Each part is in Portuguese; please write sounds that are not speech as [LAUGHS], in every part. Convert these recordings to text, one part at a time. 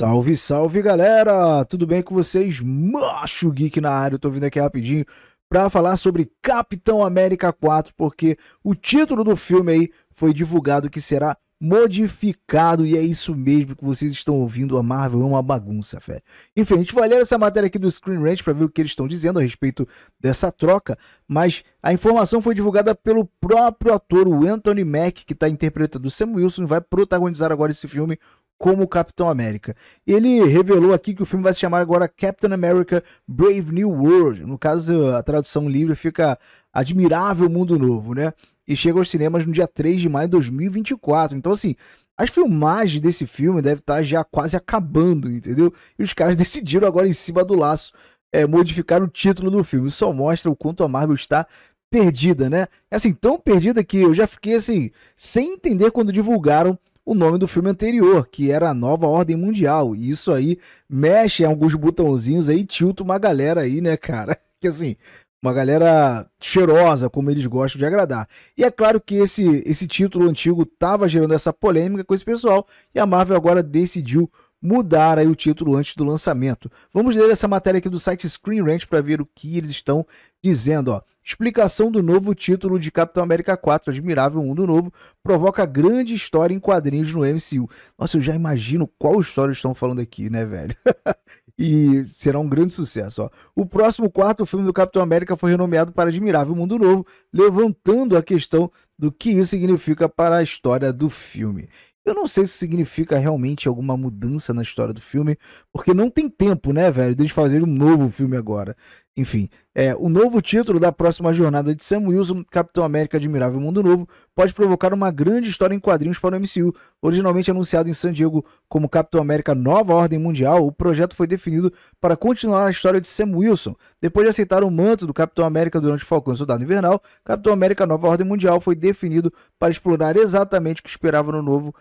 Salve, salve galera! Tudo bem com vocês? Macho Geek na área, eu tô vindo aqui rapidinho para falar sobre Capitão América 4, porque o título do filme aí foi divulgado que será modificado e é isso mesmo que vocês estão ouvindo, a Marvel é uma bagunça, fé. Enfim, a gente vai ler essa matéria aqui do Screen Rant para ver o que eles estão dizendo a respeito dessa troca, mas a informação foi divulgada pelo próprio ator, o Anthony Mack, que está interpretando o Sam Wilson, vai protagonizar agora esse filme como Capitão América. Ele revelou aqui que o filme vai se chamar agora Captain America Brave New World. No caso, a tradução livre fica Admirável Mundo Novo, né? E chega aos cinemas no dia 3 de maio de 2024. Então, assim, as filmagens desse filme devem estar já quase acabando, entendeu? E os caras [LAUGHS] decidiram agora em cima do laço é, modificar o título do filme. Isso só mostra o quanto a Marvel está perdida, né? É assim, tão perdida que eu já fiquei assim, sem entender quando divulgaram o nome do filme anterior, que era a Nova Ordem Mundial. E isso aí mexe alguns botãozinhos aí, tilta uma galera aí, né, cara? [LAUGHS] Que assim, uma galera cheirosa, como eles gostam de agradar. E é claro que esse, esse título antigo estava gerando essa polêmica com esse pessoal, e a Marvel agora decidiu mudar aí o título antes do lançamento. Vamos ler essa matéria aqui do site Screen Rant para ver o que eles estão dizendo. Ó. Explicação do novo título de Capitão América 4, Admirável Mundo Novo, provoca grande história em quadrinhos no MCU. Nossa, eu já imagino qual história estão falando aqui, né, velho? [LAUGHS] e será um grande sucesso. Ó. O próximo quarto filme do Capitão América foi renomeado para Admirável Mundo Novo, levantando a questão do que isso significa para a história do filme. Eu não sei se significa realmente alguma mudança na história do filme, porque não tem tempo, né, velho, de fazer um novo filme agora. Enfim, é, o novo título da próxima jornada de Sam Wilson, Capitão América Admirável Mundo Novo, pode provocar uma grande história em quadrinhos para o MCU. Originalmente anunciado em San Diego como Capitão América Nova Ordem Mundial, o projeto foi definido para continuar a história de Sam Wilson. Depois de aceitar o manto do Capitão América durante o Falcão Soldado Invernal, Capitão América Nova Ordem Mundial foi definido para explorar exatamente o que esperava no novo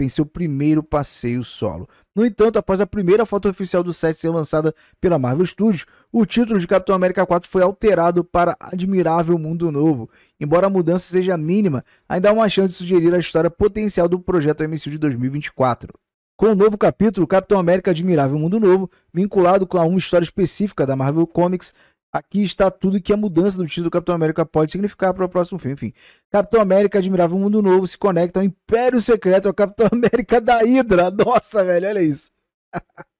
em seu primeiro passeio solo. No entanto, após a primeira foto oficial do set ser lançada pela Marvel Studios, o título de Capitão América 4 foi alterado para Admirável Mundo Novo. Embora a mudança seja mínima, ainda há uma chance de sugerir a história potencial do projeto MCU de 2024. Com o novo capítulo, Capitão América Admirável Mundo Novo, vinculado com uma história específica da Marvel Comics, Aqui está tudo que a mudança do título do Capitão América pode significar para o próximo filme. Enfim, Capitão América admirava um mundo novo se conecta ao Império Secreto, ao é Capitão [LAUGHS] América da Hydra. Nossa, velho, olha isso. [LAUGHS]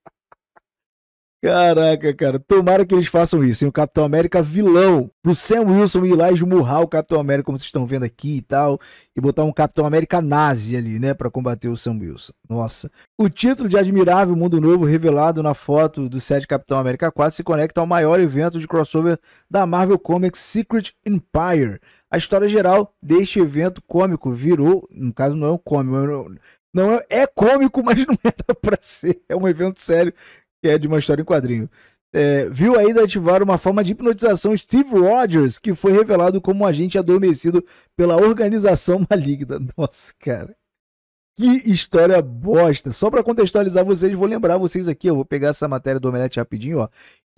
Caraca, cara. Tomara que eles façam isso. Hein? O Capitão América vilão. Pro Sam Wilson ir lá e esmurrar o Capitão América, como vocês estão vendo aqui e tal. E botar um Capitão América nazi ali, né? para combater o Sam Wilson. Nossa. O título de Admirável Mundo Novo, revelado na foto do set Capitão América 4, se conecta ao maior evento de crossover da Marvel Comics Secret Empire. A história geral deste evento cômico virou, no caso não é um cômico, é não é, é cômico, [LAUGHS] mas não era para ser. É um evento sério que é de uma história em quadrinho. É, viu ainda ativar uma forma de hipnotização Steve Rogers, que foi revelado como um agente adormecido pela organização [LAUGHS] maligna. Nossa, cara. Que história bosta. Só para contextualizar vocês, vou lembrar vocês aqui, eu vou pegar essa matéria do Omelete rapidinho, ó.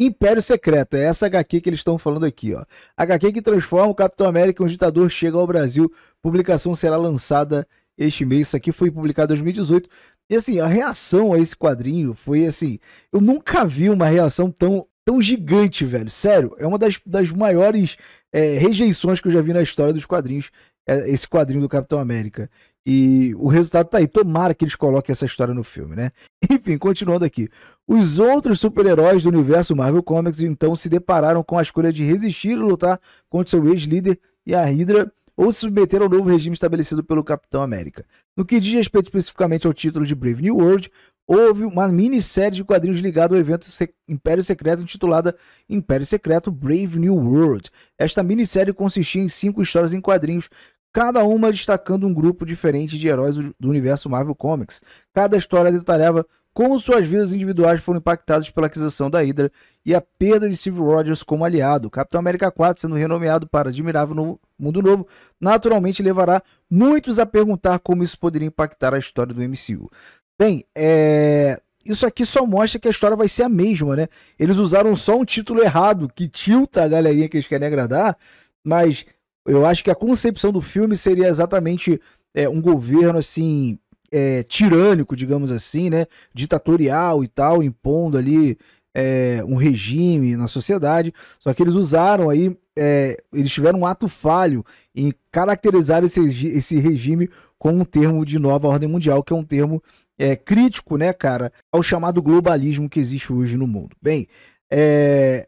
Império Secreto, é essa HQ que eles estão falando aqui, ó. HQ que transforma o Capitão América em um ditador chega ao Brasil. Publicação será lançada este mês. Isso aqui foi publicado em 2018. E assim, a reação a esse quadrinho foi assim. Eu nunca vi uma reação tão, tão gigante, velho. Sério, é uma das, das maiores é, rejeições que eu já vi na história dos quadrinhos. É, esse quadrinho do Capitão América. E o resultado tá aí. Tomara que eles coloquem essa história no filme, né? [LAUGHS] Enfim, continuando aqui. Os outros super-heróis do universo Marvel Comics então se depararam com a escolha de resistir e lutar contra seu ex-líder e a Hydra ou se submeter ao novo regime estabelecido pelo Capitão América. No que diz respeito especificamente ao título de Brave New World, houve uma minissérie de quadrinhos ligada ao evento Se Império Secreto, intitulada Império Secreto Brave New World. Esta minissérie consistia em cinco histórias em quadrinhos, cada uma destacando um grupo diferente de heróis do universo Marvel Comics. Cada história detalhava como suas vidas individuais foram impactadas pela aquisição da Hydra e a perda de Steve Rogers como aliado. Capitão América 4, sendo renomeado para Admirável no Mundo Novo, naturalmente levará muitos a perguntar como isso poderia impactar a história do MCU. Bem, é... isso aqui só mostra que a história vai ser a mesma, né? Eles usaram só um título errado, que tilta a galerinha que eles querem agradar, mas eu acho que a concepção do filme seria exatamente é, um governo assim é, tirânico, digamos assim, né? Ditatorial e tal, impondo ali é, um regime na sociedade. Só que eles usaram aí, é, eles tiveram um ato falho em caracterizar esse, esse regime com um termo de nova ordem mundial, que é um termo é, crítico, né, cara, ao chamado globalismo que existe hoje no mundo. Bem, é,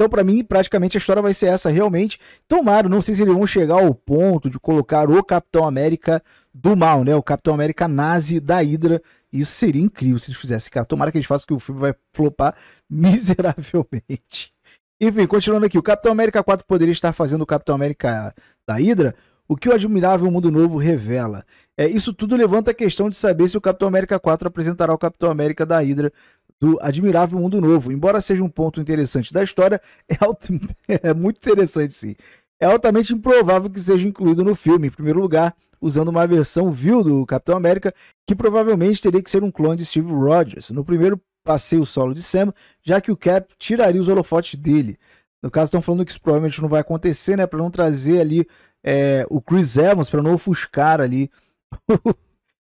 então, para mim, praticamente a história vai ser essa realmente. Tomara, não sei se eles vão chegar ao ponto de colocar o Capitão América do mal, né? O Capitão América nazi da Hydra. Isso seria incrível se eles fizessem, cara. Tomara que eles façam que o filme vai flopar [LAUGHS] miseravelmente. Enfim, continuando aqui, o Capitão América 4 poderia estar fazendo o Capitão América da Hydra? O que o admirável Mundo Novo revela? É, isso tudo levanta a questão de saber se o Capitão América 4 apresentará o Capitão América da Hydra do Admirável Mundo Novo. Embora seja um ponto interessante da história, é, [LAUGHS] é muito interessante sim. É altamente improvável que seja incluído no filme. Em primeiro lugar, usando uma versão vil do Capitão América, que provavelmente teria que ser um clone de Steve Rogers. No primeiro passeio solo de Sam, já que o Cap tiraria os holofotes dele. No caso, estão falando que isso provavelmente não vai acontecer, né? Para não trazer ali é, o Chris Evans, para não ofuscar ali [LAUGHS]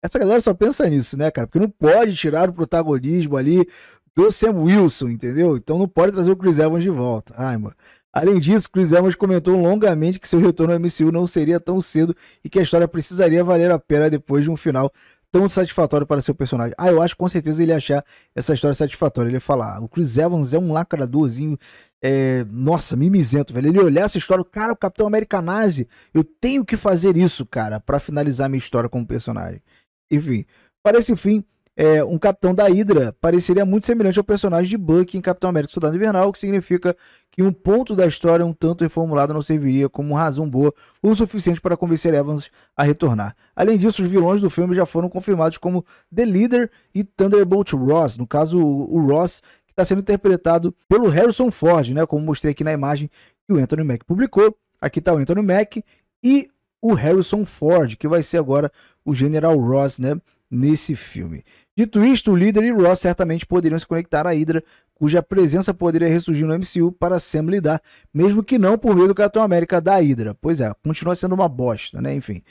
Essa galera só pensa nisso, né, cara? Porque não pode tirar o protagonismo ali do Sam Wilson, entendeu? Então não pode trazer o Chris Evans de volta. Ai, mano. Além disso, Chris Evans comentou longamente que seu retorno ao MCU não seria tão cedo e que a história precisaria valer a pena depois de um final tão satisfatório para seu personagem. Ah, eu acho com certeza ele achar essa história satisfatória. Ele ia falar: ah, o Chris Evans é um lacradorzinho, é, nossa, mimizento, velho. Ele olhar essa história, cara, o Capitão América nazi, eu tenho que fazer isso, cara, para finalizar minha história como personagem. Enfim, para esse fim, é, um capitão da Hydra pareceria muito semelhante ao personagem de Buck em Capitão América Soldado Invernal, o que significa que um ponto da história um tanto reformulado não serviria como razão boa o suficiente para convencer Evans a retornar. Além disso, os vilões do filme já foram confirmados como The Leader e Thunderbolt Ross, no caso o Ross que está sendo interpretado pelo Harrison Ford, né, como mostrei aqui na imagem que o Anthony Mack publicou. Aqui está o Anthony Mack e o Harrison Ford, que vai ser agora o General Ross, né? Nesse filme. Dito isto, o líder e Ross certamente poderiam se conectar à Hydra, cuja presença poderia ressurgir no MCU para Sam lidar, mesmo que não por meio do Capitão América da Hydra. Pois é, continua sendo uma bosta, né? Enfim.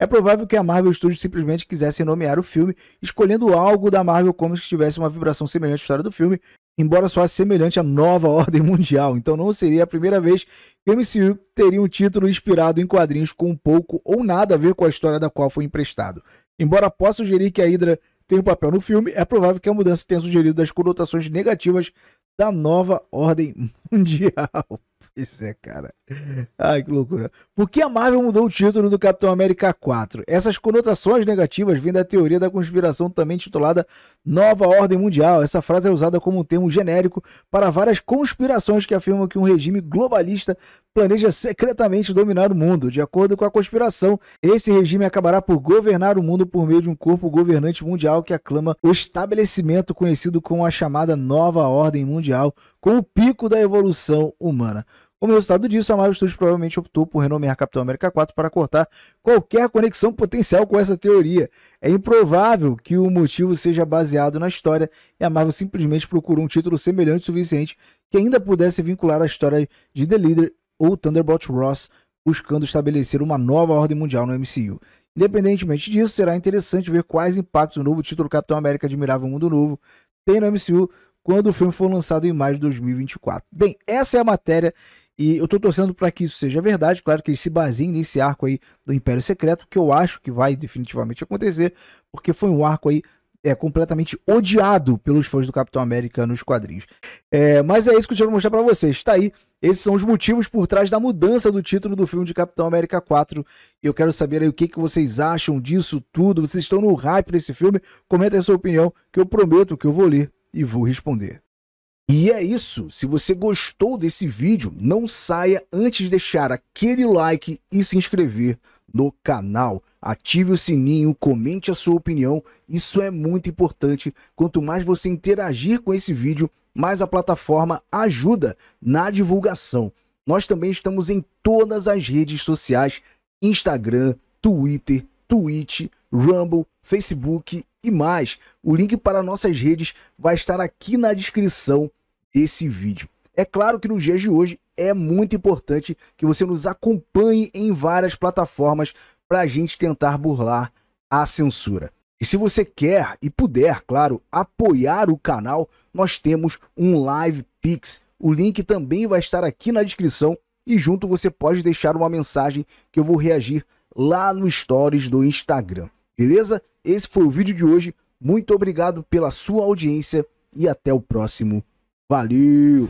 É provável que a Marvel Studios simplesmente quisesse nomear o filme, escolhendo algo da Marvel como se tivesse uma vibração semelhante à história do filme, embora soasse semelhante à nova [LAUGHS] ordem mundial, então não seria a primeira vez que o MCU teria um título inspirado em quadrinhos com pouco ou nada a ver com a história da qual foi emprestado. Embora possa sugerir que a Hydra tem um papel no filme, é provável que a mudança tenha sugerido as conotações negativas da nova ordem [LAUGHS] mundial. Pois é, cara. [LAUGHS] Ai, que loucura. Por que a Marvel mudou o título do Capitão América 4? Essas conotações negativas vêm da teoria da conspiração também titulada Nova Ordem Mundial. Essa frase é usada como um termo genérico para várias conspirações que afirmam que um regime globalista planeja secretamente dominar o mundo. De acordo com a conspiração, esse regime acabará por governar o mundo por meio de um corpo governante mundial que aclama o estabelecimento conhecido como a chamada Nova Ordem Mundial, com o pico da evolução humana. Como resultado disso, a Marvel Studios provavelmente optou por renomear Capitão América 4 para cortar qualquer conexão potencial com essa teoria. É improvável que o motivo seja baseado na história e a Marvel simplesmente procurou um título semelhante o suficiente que ainda pudesse vincular a história de The Leader ou Thunderbolt Ross, buscando estabelecer uma nova ordem mundial no MCU. Independentemente disso, será interessante ver quais impactos o novo título Capitão América Admirável Mundo Novo tem no MCU quando o filme for lançado em maio de 2024. Bem, essa é a matéria e eu estou torcendo para que isso seja verdade, claro que eles se baseiem nesse arco aí do Império Secreto, que eu acho que vai definitivamente acontecer, porque foi um arco aí é completamente odiado pelos fãs do Capitão América nos quadrinhos. É, mas é isso que eu quero mostrar para vocês. Tá aí. Esses são os motivos por trás da mudança do título do filme de Capitão América 4. E eu quero saber aí o que, que vocês acham disso tudo. Vocês estão no hype desse filme? Comenta a sua opinião, que eu prometo que eu vou ler e vou responder. E é isso. Se você gostou desse vídeo, não saia antes de deixar aquele like e se inscrever no canal. Ative o sininho, comente a sua opinião. Isso é muito importante. Quanto mais você interagir com esse vídeo, mais a plataforma ajuda na divulgação. Nós também estamos em todas as redes sociais: Instagram, Twitter, Twitch, Rumble, Facebook e mais. O link para nossas redes vai estar aqui na descrição desse vídeo. É claro que no dia de hoje é muito importante que você nos acompanhe em várias plataformas para a gente tentar burlar a censura. E se você quer e puder, claro, apoiar o canal, nós temos um Live Pix. O link também vai estar aqui na descrição e junto você pode deixar uma mensagem que eu vou reagir lá no stories do Instagram. Beleza? Esse foi o vídeo de hoje. Muito obrigado pela sua audiência e até o próximo Valeu!